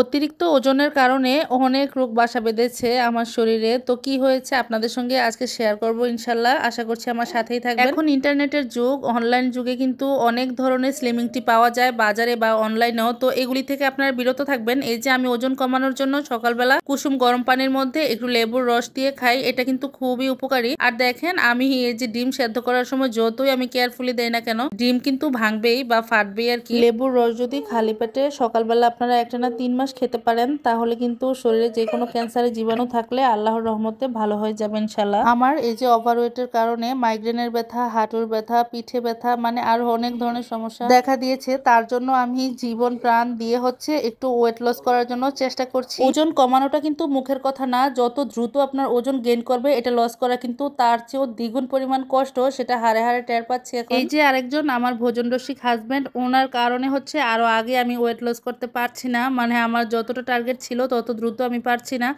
অতিরিক্ত ওজনের কারণে অনেক রোগ বাসা বেঁধেছে আমার শরীরে তো কি হয়েছে আপনাদের সঙ্গে আজকে শেয়ার করব ইনশাল্লাহ আশা করছি আমার সাথেই থাকবে এখন ইন্টারনেটের যুগ অনলাইন যুগে কিন্তু অনেক ধরনের স্লিমিং টি পাওয়া যায় বাজারে বা অনলাইনেও তো এগুলি থেকে আপনারা বিরত থাকবেন এই যে আমি ওজন কমানোর জন্য সকালবেলা কুসুম গরম পানির মধ্যে একটু লেবুর রস দিয়ে খাই এটা কিন্তু খুবই উপকারী আর দেখেন আমি এই যে ডিম সেদ্ধ করার সময় যতই আমি কেয়ারফুলি দেই না কেন ডিম কিন্তু ভাঙবেই বা ফাটবেই আর কি লেবুর রস যদি খালি পেটে সকালবেলা আপনারা একটা না তিন মাস খেতে পারেন তাহলে কিন্তু শরীরে যে কোনো ক্যান্সারের জীবাণু থাকলে আল্লাহর রহমতে ভালো হয়ে যাবে ইনশাল্লাহ আমার এই যে ওভারওয়েটের কারণে মাইগ্রেনের ব্যথা হাঁটুর ব্যথা পিঠে ব্যথা মানে আরও অনেক ধরনের সমস্যা দেখা দিয়েছে তার জন্য আমি জীবন প্রাণ দিয়ে হচ্ছে একটু ওয়েট লস করার জন্য চেষ্টা করছি ওজন কমানোটা কিন্তু মুখের কথা না যত দ্রুত আপনার ওজন গেইন করবে এটা লস করা কিন্তু তার চেয়েও দ্বিগুণ পরিমাণ কষ্ট সেটা হারে হারে টের পাচ্ছি এখন এই যে আরেকজন আমার ভোজন রসিক হাজব্যান্ড ওনার কারণে হচ্ছে আরো আগে আমি ওয়েট লস করতে পারছি না মানে আমার যতটা টার্গেট ছিল তত দ্রুত আমি পারছি না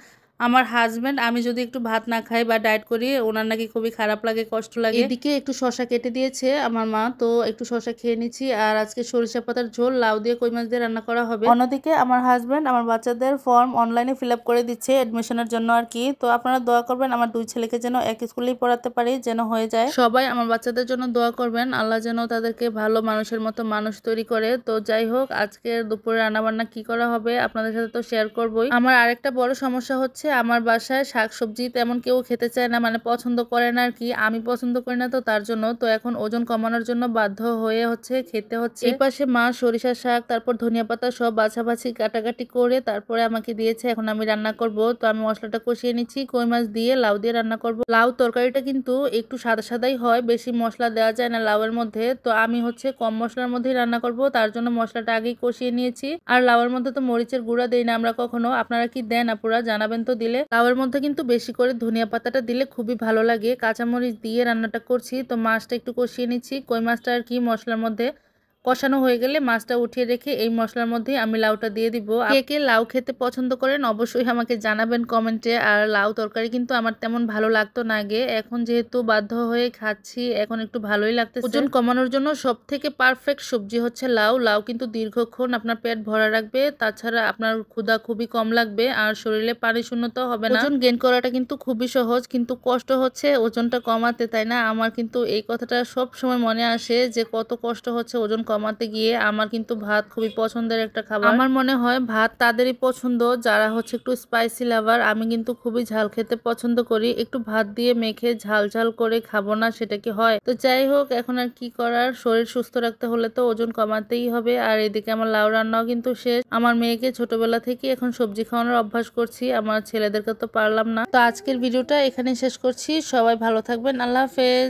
আমার হাজবেন্ড আমি যদি একটু ভাত না খাই বা ডায়েট করি ওনার নাকি খুবই খারাপ লাগে কষ্ট লাগে এদিকে একটু শশা কেটে দিয়েছে আমার মা তো একটু শশা খেয়ে নিচ্ছি আর আজকে সরিষা পাতার ঝোল লাউ দিয়ে কই মাছ দিয়ে রান্না করা হবে অন্যদিকে আমার হাজবেন্ড আমার বাচ্চাদের ফর্ম অনলাইনে ফিল করে দিচ্ছে অ্যাডমিশনের জন্য আর কি তো আপনারা দোয়া করবেন আমার দুই ছেলেকে যেন এক স্কুলেই পড়াতে পারি যেন হয়ে যায় সবাই আমার বাচ্চাদের জন্য দোয়া করবেন আল্লাহ যেন তাদেরকে ভালো মানুষের মতো মানুষ তৈরি করে তো যাই হোক আজকে দুপুরে রান্নাবান্না কি করা হবে আপনাদের সাথে তো শেয়ার করবোই আমার আরেকটা বড় সমস্যা হচ্ছে আমার বাসায় শাক সবজি তেমন কেউ খেতে চায় না মানে পছন্দ করে না আর কি আমি পছন্দ করি না তো তার জন্য তো এখন ওজন কমানোর জন্য বাধ্য হয়ে হচ্ছে খেতে হচ্ছে এই পাশে মা সরিষা শাক তারপর ধনিয়া পাতা সব বাছাবাছি কাটাকাটি করে তারপরে আমাকে দিয়েছে এখন আমি রান্না করব তো আমি মশলাটা কষিয়ে নিচ্ছি কই মাছ দিয়ে লাউ দিয়ে রান্না করব লাউ তরকারিটা কিন্তু একটু সাদা সাদাই হয় বেশি মশলা দেওয়া যায় না লাউয়ের মধ্যে তো আমি হচ্ছে কম মশলার মধ্যেই রান্না করব তার জন্য মশলাটা আগেই কষিয়ে নিয়েছি আর লাউয়ের মধ্যে তো মরিচের গুঁড়া দেই না আমরা কখনো আপনারা কি দেন আপুরা জানাবেন তো দিলে লাউয়ের মধ্যে কিন্তু বেশি করে ধনিয়া পাতাটা দিলে খুবই ভালো লাগে কাঁচামরিচ দিয়ে রান্নাটা করছি তো মাছটা একটু কষিয়ে নিচ্ছি কই মাছটা আর কি মশলার মধ্যে কষানো হয়ে গেলে মাছটা উঠিয়ে রেখে এই মশলার মধ্যেই আমি লাউটা দিয়ে দিব কে কে লাউ খেতে পছন্দ করেন অবশ্যই আমাকে জানাবেন কমেন্টে আর লাউ তরকারি কিন্তু আমার তেমন ভালো লাগতো না আগে এখন যেহেতু বাধ্য হয়ে খাচ্ছি এখন একটু ভালোই লাগতে ওজন কমানোর জন্য সব থেকে পারফেক্ট সবজি হচ্ছে লাউ লাউ কিন্তু দীর্ঘক্ষণ আপনার পেট ভরা রাখবে তাছাড়া আপনার ক্ষুধা খুবই কম লাগবে আর শরীরে পানি শূন্যতা হবে না ওজন গেন করাটা কিন্তু খুবই সহজ কিন্তু কষ্ট হচ্ছে ওজনটা কমাতে তাই না আমার কিন্তু এই কথাটা সব সময় মনে আসে যে কত কষ্ট হচ্ছে ওজন কমাতে গিয়ে আমার কিন্তু ভাত খুবই পছন্দের একটা খাবার আমার মনে হয় ভাত তাদেরই পছন্দ যারা হচ্ছে একটু স্পাইসি লাভার আমি কিন্তু খুবই ঝাল খেতে পছন্দ করি একটু ভাত দিয়ে মেখে ঝাল ঝাল করে খাবো না সেটা কি হয় তো যাই হোক এখন আর কি করার শরীর সুস্থ রাখতে হলে তো ওজন কমাতেই হবে আর এদিকে আমার লাউ রান্নাও কিন্তু শেষ আমার মেয়েকে ছোটবেলা থেকে এখন সবজি খাওয়ানোর অভ্যাস করছি আমার ছেলেদেরকে তো পারলাম না তো আজকের ভিডিওটা এখানে শেষ করছি সবাই ভালো থাকবেন আল্লাহ হাফেজ